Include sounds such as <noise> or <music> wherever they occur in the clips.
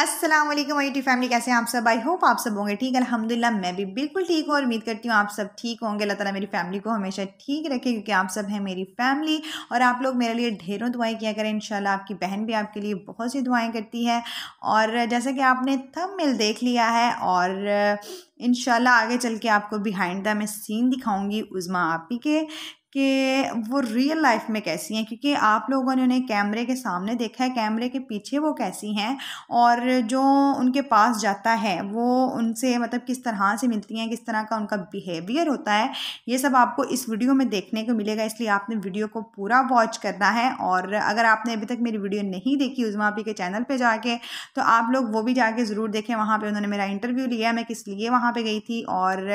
अस्सलाम वालेकुम आई फैमिली कैसे हैं आप सब आई होप आप सब होंगे ठीक अल्हम्दुलिल्लाह मैं भी बिल्कुल ठीक हूँ और उम्मीद करती हूँ आप सब ठीक होंगे अल्लाह ताला मेरी फैमिली को हमेशा ठीक रखे क्योंकि आप सब हैं मेरी फैमिली और आप लोग मेरे लिए ढेरों दुआएं किया करें इंशाल्लाह आपकी बहन भी आपके लिए बहुत सी दुआएँ करती है और जैसा कि आपने थम मिल देख लिया है और इन आगे चल के आपको बिहाइंड द मैं सीन दिखाऊंगी उज़मा आपी के कि वो रियल लाइफ में कैसी हैं क्योंकि आप लोगों ने उन्हें कैमरे के सामने देखा है कैमरे के पीछे वो कैसी हैं और जो उनके पास जाता है वो उनसे मतलब किस तरह से मिलती हैं किस तरह का उनका बिहेवियर होता है ये सब आपको इस वीडियो में देखने को मिलेगा इसलिए आपने वीडियो को पूरा वॉच करना है और अगर आपने अभी तक मेरी वीडियो नहीं देखी उजमा पी के चैनल पर जाके तो आप लोग वो भी जाके ज़रूर देखें वहाँ पर उन्होंने मेरा इंटरव्यू लिया मैं किस लिए वहाँ पर गई थी और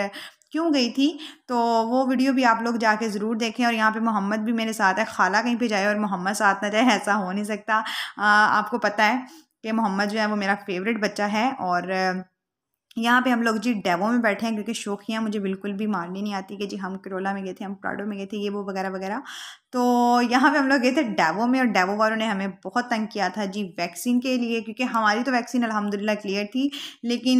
क्यों गई थी तो वो वीडियो भी आप लोग जाके ज़रूर देखें और यहाँ पे मोहम्मद भी मेरे साथ है खाला कहीं पे जाए और मोहम्मद साथ ना जाए ऐसा हो नहीं सकता आ, आपको पता है कि मोहम्मद जो है वो मेरा फेवरेट बच्चा है और यहाँ पे हम लोग जी डेवो में बैठे हैं क्योंकि शौक़ियाँ मुझे बिल्कुल भी मारनी नहीं आती कि जी हम करोला में गए थे हम प्राडो में गए थे ये वो वगैरह वगैरह तो यहाँ पे हम लोग गए थे डेवो में और डेवो वालों ने हमें बहुत तंग किया था जी वैक्सीन के लिए क्योंकि हमारी तो वैक्सीन अल्हम्दुलिल्लाह क्लियर थी लेकिन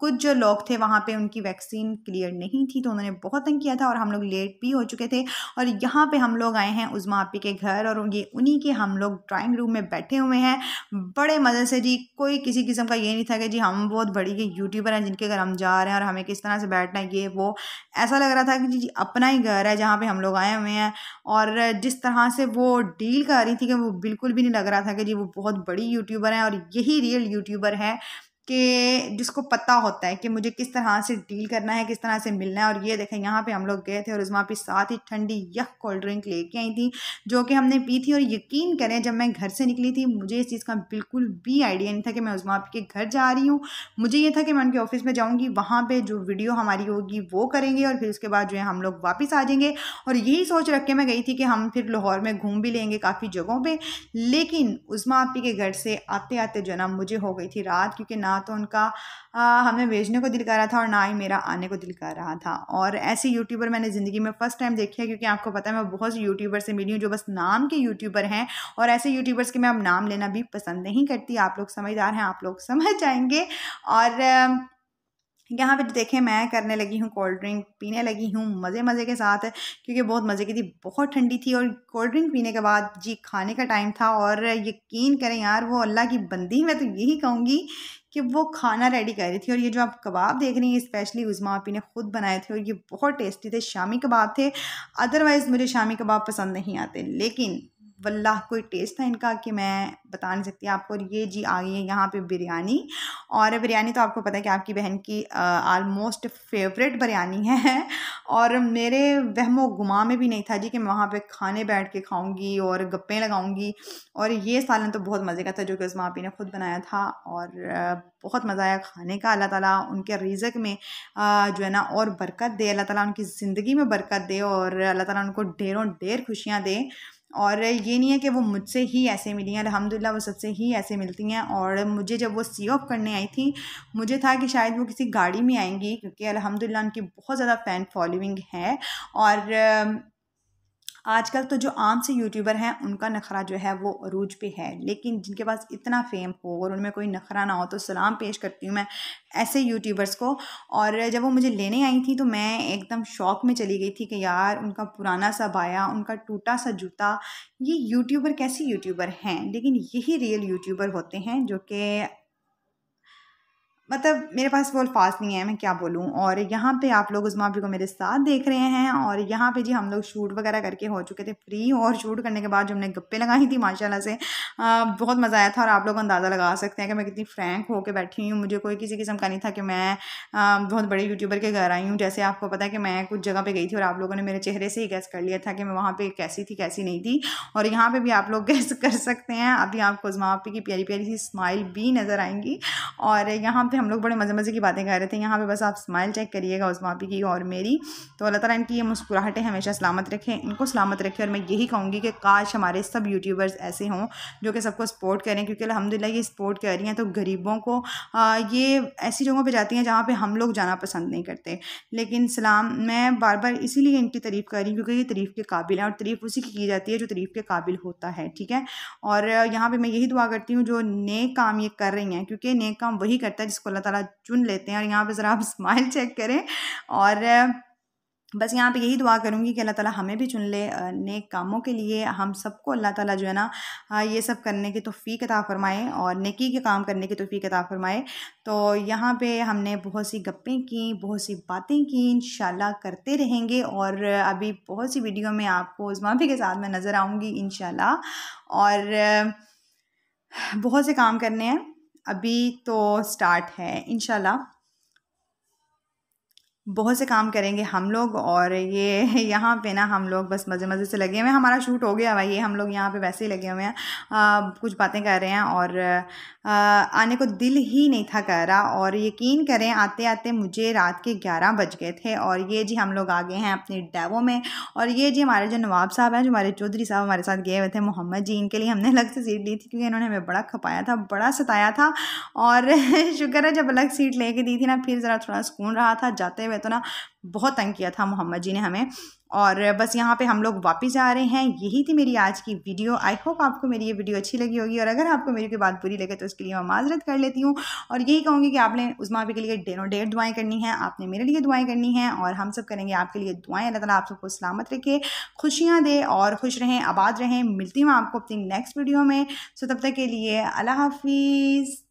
कुछ जो लोग थे वहाँ पे उनकी वैक्सीन क्लियर नहीं थी तो उन्होंने बहुत तंग किया था और हम लोग लेट भी हो चुके थे और यहाँ पे हम लोग आए हैं उज़मा आपी के घर और ये उन्हीं के हम लोग ड्राइंग रूम में बैठे हुए हैं बड़े मज़े से जी कोई किसी किस्म का ये नहीं था कि जी हम बहुत बड़ी के यूट्यूबर हैं जिनके घर हम जा रहे हैं और हमें किस तरह से बैठना है ये वो ऐसा लग रहा था कि जी अपना ही घर है जहाँ पर हम लोग आए हुए हैं और जिस तरह से वो डील कर रही थी कि वो बिल्कुल भी नहीं लग रहा था कि जी वो बहुत बड़ी यूट्यूबर हैं और यही रियल यूट्यूबर हैं कि जिसको पता होता है कि मुझे किस तरह से डील करना है किस तरह से मिलना है और ये देखें यहाँ पे हम लोग गए थे और उजमा पे साथ ही ठंडी यह कोल्ड ड्रिंक लेके आई थी जो कि हमने पी थी और यकीन करें जब मैं घर से निकली थी मुझे इस चीज़ का बिल्कुल भी आइडिया नहीं था कि मैं उजमा के घर जा रही हूँ मुझे ये था कि मैं उनके ऑफिस में जाऊँगी वहाँ पर जो वीडियो हमारी होगी वो करेंगे और फिर उसके बाद जो है हम लोग वापस आ जाएंगे और यही सोच रख के मैं गई थी कि हम फिर लाहौर में घूम भी लेंगे काफ़ी जगहों पर लेकिन उस आपी के घर से आते आते जो ना मुझे हो गई थी रात क्योंकि ना ना तो उनका हमें भेजने को दिल कर रहा था और ना ही मेरा आने को दिल कर रहा था और ऐसे यूट्यूबर मैंने ज़िंदगी में फ़र्स्ट टाइम देखे हैं क्योंकि आपको पता है मैं बहुत से यूट्यूबर से मिली हूँ जो बस नाम के यूट्यूबर हैं और ऐसे यूट्यूबर्स के मैं अब नाम लेना भी पसंद नहीं करती आप लोग समझदार हैं आप लोग समझ जाएंगे और यहाँ पर तो देखें मैं करने लगी हूँ कोल्ड ड्रिंक पीने लगी हूँ मज़े मज़े के साथ क्योंकि बहुत मज़े की थी बहुत ठंडी थी और कोल्ड ड्रिंक पीने के बाद जी खाने का टाइम था और यकीन करें यार वो अल्लाह की बंदी मैं तो यही कहूँगी कि वो खाना रेडी कर रही थी और ये जो आप कबाब देख रही हैं स्पेशली उजमा आपी ने खुद बनाए थे और ये बहुत टेस्टी थे शामी कबाब थे अदरवाइज़ मुझे शामी कबाब पसंद नहीं आते लेकिन वल्लाह कोई टेस्ट था इनका कि मैं बता नहीं सकती आपको और ये जी आ गई है यहाँ पे बिरयानी और बिरयानी तो आपको पता है कि आपकी बहन की आलमोस्ट फेवरेट बिरयानी है और मेरे वहमो गुमा में भी नहीं था जी कि मैं वहाँ पे खाने बैठ के खाऊंगी और गप्पें लगाऊंगी और ये सालन तो बहुत मज़े का था जो कि उस मापी ने ख़ुद बनाया था और बहुत मज़ा आया खाने का अल्लाह ताला उनके रिजक में जो है ना और बरकत दे अल्लाह ताला उनकी ज़िंदगी में बरकत दे और अल्लाह ताला उनको ढेरों ढेर खुशियाँ दे और ये नहीं है कि वो मुझसे ही ऐसे मिली हैं अलहमदिल्ला वो सबसे ही ऐसे मिलती हैं और मुझे जब वो सी ऑफ करने आई थी मुझे था कि शायद वो किसी गाड़ी में आएंगी क्योंकि अलहमदिल्ला उनकी बहुत ज़्यादा फ़ैन फॉलोइंग है और आजकल तो जो आम से यूट्यूबर हैं उनका नखरा जो है वो अरूज पे है लेकिन जिनके पास इतना फेम हो और उनमें कोई नखरा ना हो तो सलाम पेश करती हूँ मैं ऐसे यूट्यूबर्स को और जब वो मुझे लेने आई थी तो मैं एकदम शौक में चली गई थी कि यार उनका पुराना सा बाया उनका टूटा सा जूता ये यूट्यूबर कैसे यूट्यूबर हैं लेकिन यही रियल यूट्यूबर होते हैं जो कि मतलब मेरे पास वो अल्फाज नहीं है मैं क्या बोलूँ और यहाँ पे आप लोग उज़मा भी को मेरे साथ देख रहे हैं और यहाँ पे जी हम लोग शूट वगैरह करके हो चुके थे फ्री और शूट करने के बाद जो हमने गप्पे लगाई थी माशाल्लाह से आ, बहुत मज़ा आया था और आप लोग अंदाज़ा लगा सकते हैं कि मैं कितनी फ्रैंक होकर बैठी हूँ मुझे कोई किसी किस्म का नहीं था कि मैं आ, बहुत बड़े यूट्यूबर के घर आई हूँ जैसे आपको पता है कि मैं कुछ जगह पर गई थी और आप लोगों ने मेरे चेहरे से ही गैस कर लिया था कि मैं वहाँ पर कैसी थी कैसी नहीं थी और यहाँ पर भी आप लोग गैस <laughs> कर सकते हैं अभी आपको उज़मा की प्यारी प्यारी सी स्माइल भी नज़र आएंगी और यहाँ पर थे हम लोग बड़े मज़े मज़े की बातें कर रहे थे यहाँ पे बस आप स्माइल चेक करिएगा उस मापी की और मेरी तो अल्लाह ताला इनकी ये मुस्कुराहटें हमेशा सलामत रखें इनको सलामत रखें और मैं यही कहूँगी कि काश हमारे सब यूट्यूबर्स ऐसे हों जो कि सबको सपोर्ट करें क्योंकि अलहमदिल्ला ये सपोर्ट कर रही हैं तो गरीबों को ये ऐसी जगहों पर जाती हैं जहाँ पर हम लोग जाना पसंद नहीं करते लेकिन सलाम मैं बार बार इसीलिए इनकी तारीफ़ कर रही हूँ क्योंकि ये तरीफ़ के काबिल हैं और तारीफ़ उसी की की जाती है जो तरीफ के काबिल होता है ठीक है और यहाँ पर मैं यही दुआ करती हूँ जो नेक काम ये कर रही हैं क्योंकि नेक काम वही करता है जिसको को अल्लाह ताला चुन लेते हैं और यहाँ पे ज़रा आप स्माइल चेक करें और बस यहाँ पे यही दुआ करूँगी कि अल्लाह ताला हमें भी चुन ले नेक कामों के लिए हम सबको अल्लाह ताला जो है ना ये सब करने की तोफ़ी अता फ़रमाए और नेकी के काम करने की तोफ़ी अता फ़रमाए तो यहाँ पे हमने बहुत सी गप्पें की बहुत सी बातें की इन करते रहेंगे और अभी बहुत सी वीडियो में आपको उस माफी के साथ मैं नज़र आऊँगी इन और बहुत से काम करने हैं अभी तो स्टार्ट है इन बहुत से काम करेंगे हम लोग और ये <laughs> यहाँ पे ना हम लोग बस मज़े मज़े से लगे हुए हैं हमारा शूट हो गया भाई ये हम लोग यहाँ पे वैसे ही लगे हुए हैं आ, कुछ बातें कर रहे हैं और आ, आने को दिल ही नहीं था कर रहा और यकीन करें आते आते मुझे रात के ग्यारह बज गए थे और ये जी हम लोग आ गए हैं अपने डैवो में और ये जी हमारे जो नवाब साहब हैं जो हमारे चौधरी साहब हमारे साथ गए हुए थे मोहम्मद जी इनके लिए हमने अलग से सीट ली थी क्योंकि इन्होंने हमें बड़ा खपाया था बड़ा सताया था और <laughs> शुक्र है जब अलग सीट लेके दी थी ना फिर ज़रा थोड़ा सुकून रहा था जाते हुए में तो ना बहुत तंग किया था मोहम्मद जी ने हमें और बस यहाँ पे हम लोग वापस जा रहे हैं यही थी मेरी आज की वीडियो आई होप आपको मेरी ये वीडियो अच्छी लगी होगी और अगर आपको मेरी कोई बात बुरी लगे तो उसके लिए मैं माजरत कर लेती हूँ और यही कहूँगी कि आपने उस माफी के लिए डेनो डेढ़ दुआएँ करनी है आपने मेरे लिए दुआएँ करनी हैं और हम सब करेंगे आपके लिए दुआएँ अल्लाह तला आप सबको सलामत रखे खुशियाँ दे और खुश रहें आबाद रहें मिलती हूँ आपको अपनी नेक्स्ट वीडियो में सो तब तक के लिए अल्लाह हाफिज़